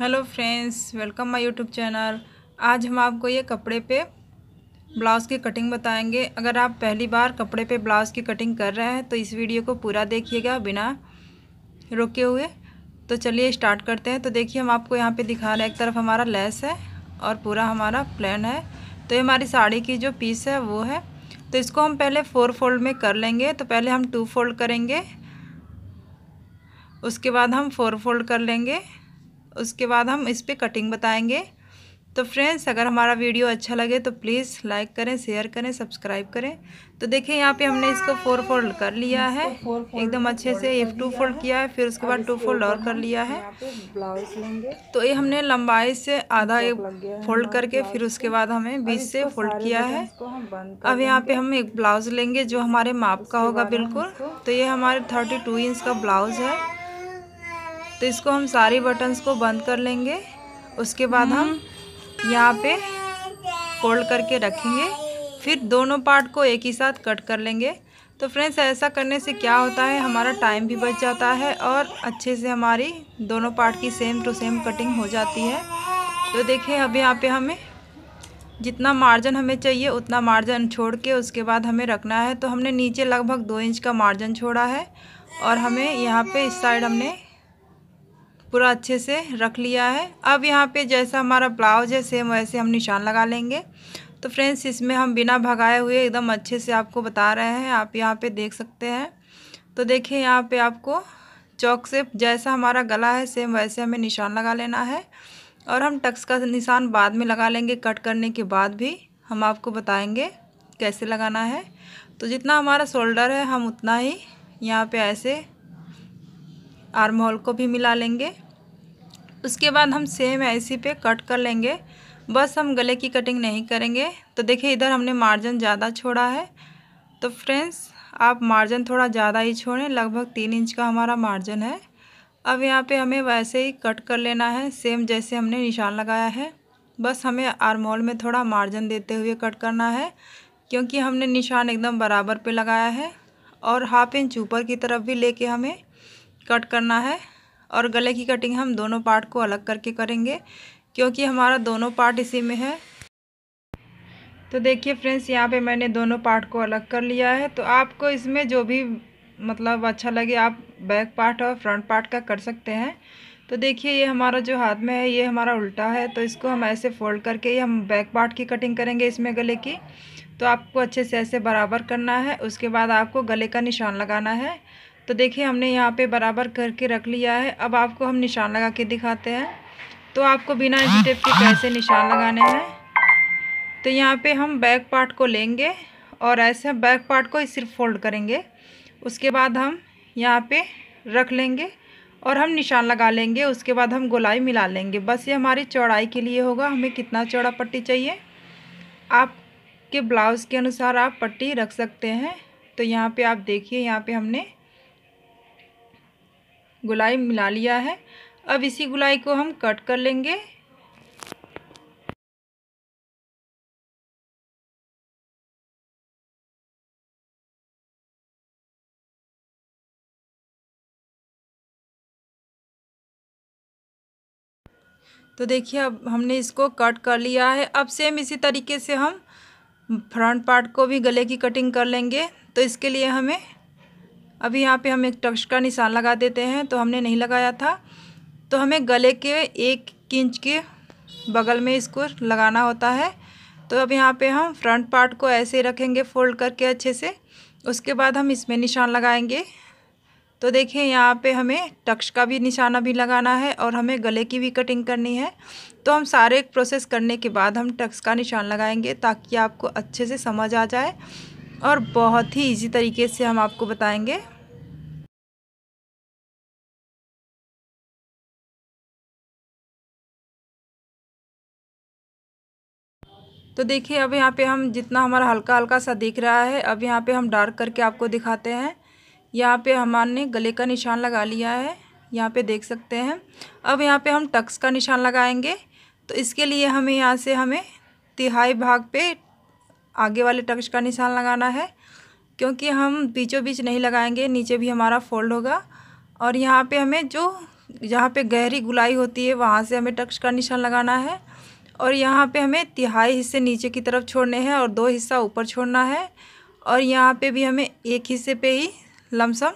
hello friends welcome my YouTube channel आज हम आपको ये कपड़े पे ब्लाउज़ की कटिंग बताएंगे अगर आप पहली बार कपड़े पे ब्लाउज़ की कटिंग कर रहे हैं तो इस वीडियो को पूरा देखिएगा बिना रुके हुए तो चलिए स्टार्ट करते हैं तो देखिए हम आपको यहाँ पे दिखा रहे हैं एक तरफ हमारा लेस है और पूरा हमारा प्लान है तो ये हमारी साड़ी की जो पीस है वो है तो इसको हम पहले फोर फोल्ड में कर लेंगे तो पहले हम टू फोल्ड करेंगे उसके बाद हम फोर फोल्ड कर लेंगे उसके बाद हम इस पर कटिंग बताएंगे तो फ्रेंड्स अगर हमारा वीडियो अच्छा लगे तो प्लीज़ लाइक करें शेयर करें सब्सक्राइब करें तो देखिए यहाँ पे हमने इसको फोर फोल्ड कर लिया है एकदम अच्छे से एफ टू फोल्ड किया है फिर उसके बाद टू फोल्ड और कर लिया है तो ये हमने लंबाई से आधा एक फोल्ड करके फिर उसके बाद हमें बीच से फोल्ड किया है अब यहाँ पे हम एक ब्लाउज़ लेंगे जो हमारे माप का होगा बिल्कुल तो ये हमारे थर्टी इंच का ब्लाउज़ है तो इसको हम सारी बटन्स को बंद कर लेंगे उसके बाद हम यहाँ पे फोल्ड करके रखेंगे फिर दोनों पार्ट को एक ही साथ कट कर लेंगे तो फ्रेंड्स ऐसा करने से क्या होता है हमारा टाइम भी बच जाता है और अच्छे से हमारी दोनों पार्ट की सेम टू सेम कटिंग हो जाती है तो देखिए अब यहाँ पे हमें जितना मार्जिन हमें चाहिए उतना मार्जिन छोड़ के उसके बाद हमें रखना है तो हमने नीचे लगभग दो इंच का मार्जिन छोड़ा है और हमें यहाँ पे इस साइड हमने पूरा अच्छे से रख लिया है अब यहाँ पे जैसा हमारा ब्लाउज है सेम वैसे हम निशान लगा लेंगे तो फ्रेंड्स इसमें हम बिना भगाए हुए एकदम अच्छे से आपको बता रहे हैं आप यहाँ पे देख सकते हैं तो देखिए यहाँ पे आपको चौक से जैसा हमारा गला है सेम वैसे हमें निशान लगा लेना है और हम टक्स का निशान बाद में लगा लेंगे कट करने के बाद भी हम आपको बताएँगे कैसे लगाना है तो जितना हमारा शोल्डर है हम उतना ही यहाँ पर ऐसे आर्म होल को भी मिला लेंगे उसके बाद हम सेम ऐसी पे कट कर लेंगे बस हम गले की कटिंग नहीं करेंगे तो देखिए इधर हमने मार्जिन ज़्यादा छोड़ा है तो फ्रेंड्स आप मार्जिन थोड़ा ज़्यादा ही छोड़ें लगभग तीन इंच का हमारा मार्जिन है अब यहाँ पे हमें वैसे ही कट कर लेना है सेम जैसे हमने निशान लगाया है बस हमें आर्म में थोड़ा मार्जिन देते हुए कट करना है क्योंकि हमने निशान एकदम बराबर पे लगाया है और हाफ इंच ऊपर की तरफ भी लेके हमें कट करना है और गले की कटिंग हम दोनों पार्ट को अलग करके करेंगे क्योंकि हमारा दोनों पार्ट इसी में है तो देखिए फ्रेंड्स यहाँ पे मैंने दोनों पार्ट को अलग कर लिया है तो आपको इसमें जो भी मतलब अच्छा लगे आप बैक पार्ट और फ्रंट पार्ट का कर सकते हैं तो देखिए ये हमारा जो हाथ में है ये हमारा उल्टा है तो इसको हम ऐसे फोल्ड करके हम बैक पार्ट की कटिंग करेंगे इसमें गले की तो आपको अच्छे से ऐसे बराबर करना है उसके बाद आपको गले का निशान लगाना है तो देखिए हमने यहाँ पे बराबर करके रख लिया है अब आपको हम निशान लगा के दिखाते हैं तो आपको बिना स्टेप टेप के कैसे निशान लगाने हैं तो यहाँ पे हम बैक पार्ट को लेंगे और ऐसे बैक पार्ट को सिर्फ फोल्ड करेंगे उसके बाद हम यहाँ पे रख लेंगे और हम निशान लगा लेंगे उसके बाद हम गोलाई मिला लेंगे बस ये हमारी चौड़ाई के लिए होगा हमें कितना चौड़ा पट्टी चाहिए आपके ब्लाउज़ के अनुसार आप पट्टी रख सकते हैं तो यहाँ पे आप देखिए यहाँ पे हमने गुलाई मिला लिया है अब इसी गुलाई को हम कट कर लेंगे तो देखिए अब हमने इसको कट कर लिया है अब सेम इसी तरीके से हम फ्रंट पार्ट को भी गले की कटिंग कर लेंगे तो इसके लिए हमें अभी यहाँ पे हम एक टक्स का निशान लगा देते हैं तो हमने नहीं लगाया था तो हमें गले के एक इंच के बगल में इसको लगाना होता है तो अब यहाँ पे हम फ्रंट पार्ट को ऐसे रखेंगे फोल्ड करके अच्छे से उसके बाद हम इसमें निशान लगाएंगे तो देखिए यहाँ पे हमें टक्स का भी निशान अभी लगाना है और हमें गले की भी कटिंग करनी है तो हम सारे प्रोसेस करने के बाद हम टक्स का निशान लगाएंगे ताकि आपको अच्छे से समझ आ जाए और बहुत ही इजी तरीके से हम आपको बताएंगे तो देखिए अब यहाँ पे हम जितना हमारा हल्का हल्का सा दिख रहा है अब यहाँ पे हम डार्क करके आपको दिखाते हैं यहाँ पे हमारे गले का निशान लगा लिया है यहाँ पे देख सकते हैं अब यहाँ पे हम टक्स का निशान लगाएंगे तो इसके लिए हमें यहाँ से हमें तिहाई भाग पे आगे वाले टक्स का निशान लगाना है क्योंकि हम बीचों बीच नहीं लगाएंगे नीचे भी हमारा फोल्ड होगा और यहाँ पे हमें जो जहाँ पे गहरी गुलाई होती है वहाँ से हमें टक्स का निशान लगाना है और यहाँ पे हमें तिहाई हिस्से नीचे की तरफ छोड़ने हैं और दो हिस्सा ऊपर छोड़ना है और यहाँ पे भी हमें एक हिस्से पे ही लमसम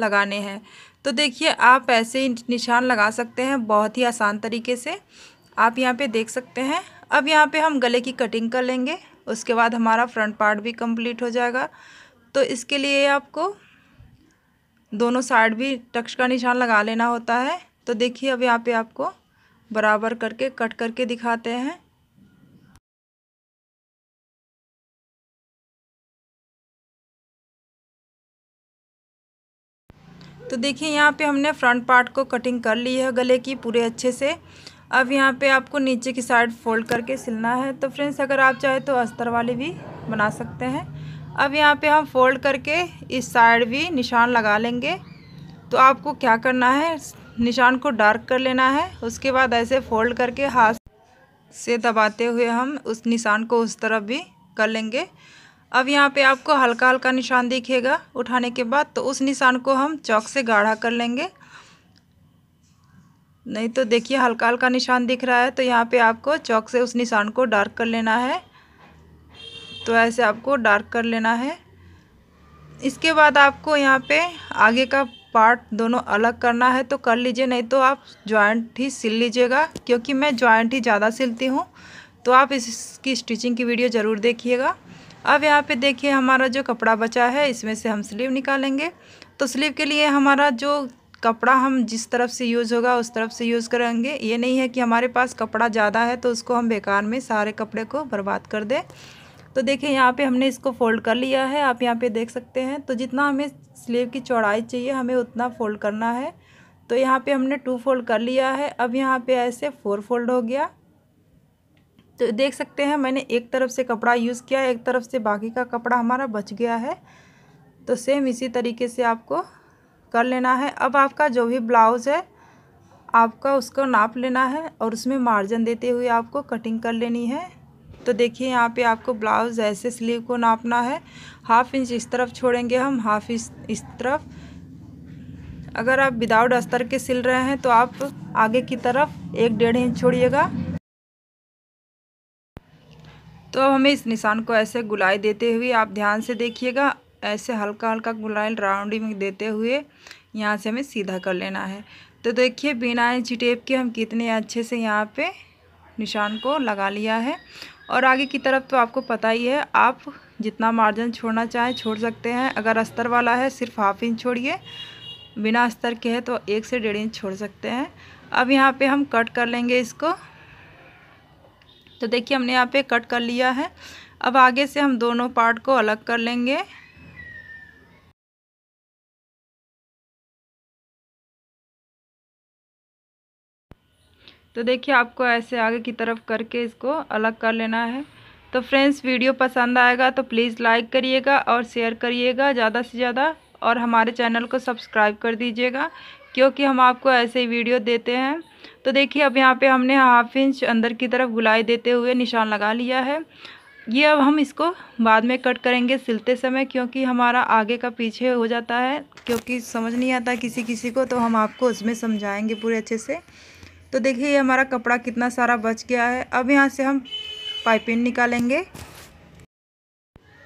लगाने हैं तो देखिए आप ऐसे ही निशान लगा सकते हैं बहुत ही आसान तरीके से आप यहाँ पे देख सकते हैं अब यहाँ पे हम गले की कटिंग कर लेंगे उसके बाद हमारा फ्रंट पार्ट भी कंप्लीट हो जाएगा तो इसके लिए आपको दोनों साइड भी टक्स का निशान लगा लेना होता है तो देखिए अब यहाँ पे आपको बराबर करके कट करके दिखाते हैं तो देखिए यहाँ पे हमने फ्रंट पार्ट को कटिंग कर ली है गले की पूरे अच्छे से अब यहाँ पे आपको नीचे की साइड फोल्ड करके सिलना है तो फ्रेंड्स अगर आप चाहे तो अस्तर वाली भी बना सकते हैं अब यहाँ पे हम फोल्ड करके इस साइड भी निशान लगा लेंगे तो आपको क्या करना है निशान को डार्क कर लेना है उसके बाद ऐसे फोल्ड करके हाथ से दबाते हुए हम उस निशान को उस तरफ भी कर लेंगे अब यहाँ पे आपको हल्का हल्का निशान दिखेगा उठाने के बाद तो उस निशान को हम चौक से गाढ़ा कर लेंगे नहीं तो देखिए हल्का हल्का निशान दिख रहा है तो यहाँ पे आपको चौक से उस निशान को डार्क कर लेना है तो ऐसे आपको डार्क कर लेना है इसके बाद आपको यहाँ पे आगे का पार्ट दोनों अलग करना है तो कर लीजिए नहीं तो आप जॉइंट ही सिल लीजिएगा क्योंकि मैं जॉइंट ही ज़्यादा सिलती हूँ तो आप इसकी स्टिचिंग की वीडियो ज़रूर देखिएगा अब यहाँ पे देखिए हमारा जो कपड़ा बचा है इसमें से हम स्लीव निकालेंगे तो स्लीव के लिए हमारा जो कपड़ा हम जिस तरफ से यूज़ होगा उस तरफ से यूज़ करेंगे ये नहीं है कि हमारे पास कपड़ा ज़्यादा है तो उसको हम बेकार में सारे कपड़े को बर्बाद कर दें तो देखिए यहाँ पे हमने इसको फोल्ड कर लिया है आप यहाँ पे देख सकते हैं तो जितना हमें स्लीव की चौड़ाई चाहिए हमें उतना फ़ोल्ड करना है तो यहाँ पर हमने टू फोल्ड कर लिया है अब यहाँ पर ऐसे फोर फोल्ड हो गया तो देख सकते हैं मैंने एक तरफ से कपड़ा यूज़ किया एक तरफ से बाकी का कपड़ा हमारा बच गया है तो सेम इसी तरीके से आपको कर लेना है अब आपका जो भी ब्लाउज़ है आपका उसको नाप लेना है और उसमें मार्जिन देते हुए आपको कटिंग कर लेनी है तो देखिए यहाँ पे आपको ब्लाउज़ ऐसे स्लीव को नापना है हाफ इंच इस तरफ छोड़ेंगे हम हाफ इंच इस तरफ अगर आप विदाउट अस्तर के सिल रहे हैं तो आप आगे की तरफ एक डेढ़ इंच छोड़िएगा तो अब हमें इस निशान को ऐसे गुलाई देते हुए आप ध्यान से देखिएगा ऐसे हल्का हल्का गुलाइल राउंडिंग देते हुए यहाँ से हमें सीधा कर लेना है तो देखिए बिना इंची टेप के हम कितने अच्छे से यहाँ पे निशान को लगा लिया है और आगे की तरफ तो आपको पता ही है आप जितना मार्जिन छोड़ना चाहें छोड़ सकते हैं अगर अस्तर वाला है सिर्फ हाफ इंच छोड़िए बिना अस्तर के है तो एक से डेढ़ इंच छोड़ सकते हैं अब यहाँ पर हम कट कर लेंगे इसको तो देखिए हमने यहाँ पे कट कर लिया है अब आगे से हम दोनों पार्ट को अलग कर लेंगे तो देखिए आपको ऐसे आगे की तरफ करके इसको अलग कर लेना है तो फ्रेंड्स वीडियो पसंद आएगा तो प्लीज़ लाइक करिएगा और शेयर करिएगा ज़्यादा से ज़्यादा और हमारे चैनल को सब्सक्राइब कर दीजिएगा क्योंकि हम आपको ऐसे ही वीडियो देते हैं तो देखिए अब यहाँ पे हमने हाफ इंच अंदर की तरफ गुलाई देते हुए निशान लगा लिया है ये अब हम इसको बाद में कट करेंगे सिलते समय क्योंकि हमारा आगे का पीछे हो जाता है क्योंकि समझ नहीं आता किसी किसी को तो हम आपको उसमें समझाएँगे पूरे अच्छे से तो देखिए ये हमारा कपड़ा कितना सारा बच गया है अब यहाँ से हम पाइपिन निकालेंगे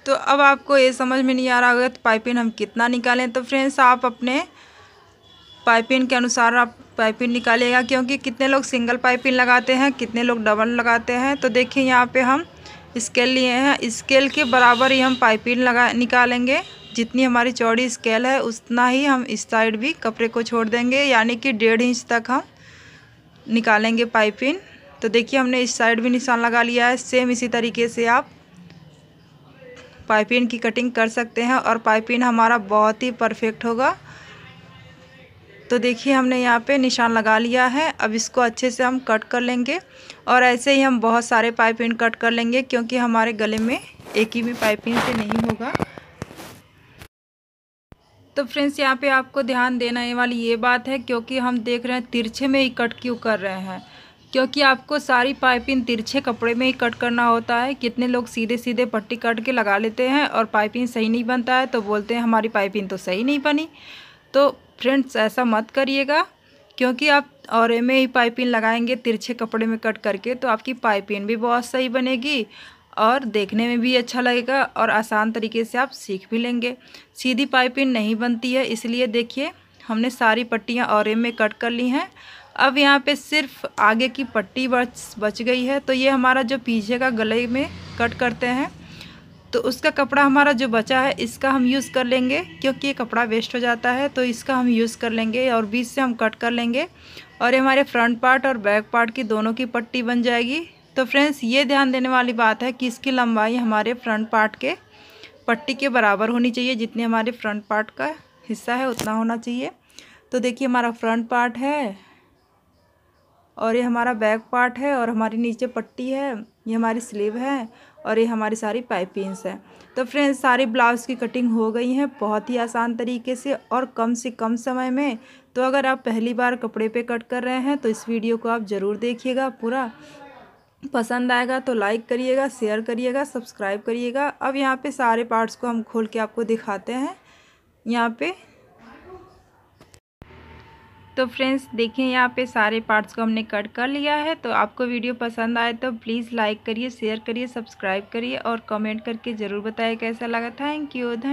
तो अब आपको ये समझ में नहीं आ रहा होगा तो पाइपिन हम कितना निकालें तो फ्रेंड्स आप अपने पाइपिन के अनुसार आप पाइपिन निकालिएगा क्योंकि कितने लोग सिंगल पाइपिन लगाते हैं कितने लोग डबल लगाते हैं तो देखिए यहाँ पे हम स्केल लिए हैं स्केल के बराबर ही हम पाइपिन लगा निकालेंगे जितनी हमारी चौड़ी स्केल है उतना ही हम इस साइड भी कपड़े को छोड़ देंगे यानी कि डेढ़ इंच तक हम निकालेंगे पाइपिंग तो देखिए हमने इस साइड भी निशान लगा लिया है सेम इसी तरीके से आप पाइपिंग की कटिंग कर सकते हैं और पाइपिंग हमारा बहुत ही परफेक्ट होगा तो देखिए हमने यहाँ पे निशान लगा लिया है अब इसको अच्छे से हम कट कर लेंगे और ऐसे ही हम बहुत सारे पाइपिंग कट कर लेंगे क्योंकि हमारे गले में एक ही भी पाइपिंग से नहीं होगा तो फ्रेंड्स यहाँ पे आपको ध्यान देना ये वाली ये बात है क्योंकि हम देख रहे हैं तिरछे में ही कट क्यों कर रहे हैं क्योंकि आपको सारी पाइपिंग तिरछे कपड़े में ही कट करना होता है कितने लोग सीधे सीधे पट्टी काट के लगा लेते हैं और पाइपिंग सही नहीं बनता है तो बोलते हैं हमारी पाइपिंग तो सही नहीं बनी तो फ्रेंड्स ऐसा मत करिएगा क्योंकि आप और में ही पाइपिंग लगाएंगे तिरछे कपड़े में कट करके तो आपकी पाइपिंग भी बहुत सही बनेगी और देखने में भी अच्छा लगेगा और आसान तरीके से आप सीख भी लेंगे सीधी पाइपिंग नहीं बनती है इसलिए देखिए हमने सारी पट्टियाँ और में कट कर ली हैं अब यहाँ पे सिर्फ आगे की पट्टी बच बच गई है तो ये हमारा जो पीछे का गले में कट करते हैं तो उसका कपड़ा हमारा जो बचा है इसका हम यूज़ कर लेंगे क्योंकि ये कपड़ा वेस्ट हो जाता है तो इसका हम यूज़ कर लेंगे और बीच से हम कट कर लेंगे और ये हमारे फ्रंट पार्ट और बैक पार्ट की दोनों की पट्टी बन जाएगी तो फ्रेंड्स ये ध्यान देने वाली बात है कि इसकी लंबाई हमारे फ्रंट पार्ट के पट्टी के बराबर होनी चाहिए जितने हमारे फ्रंट पार्ट का हिस्सा है उतना होना चाहिए तो देखिए हमारा फ्रंट पार्ट है और ये हमारा बैक पार्ट है और हमारी नीचे पट्टी है ये हमारी स्लीव है और ये हमारी सारी पाइपिंग्स है तो फ्रेंड्स सारी ब्लाउज़ की कटिंग हो गई हैं बहुत ही आसान तरीके से और कम से कम समय में तो अगर आप पहली बार कपड़े पे कट कर रहे हैं तो इस वीडियो को आप ज़रूर देखिएगा पूरा पसंद आएगा तो लाइक करिएगा शेयर करिएगा सब्सक्राइब करिएगा अब यहाँ पे सारे पार्ट्स को हम खोल के आपको दिखाते हैं यहाँ पे तो फ्रेंड्स देखें यहाँ पे सारे पार्ट्स को हमने कट कर लिया है तो आपको वीडियो पसंद आए तो प्लीज़ लाइक करिए शेयर करिए सब्सक्राइब करिए और कमेंट करके ज़रूर बताइए कैसा लगा थैंक यू धन्यवाद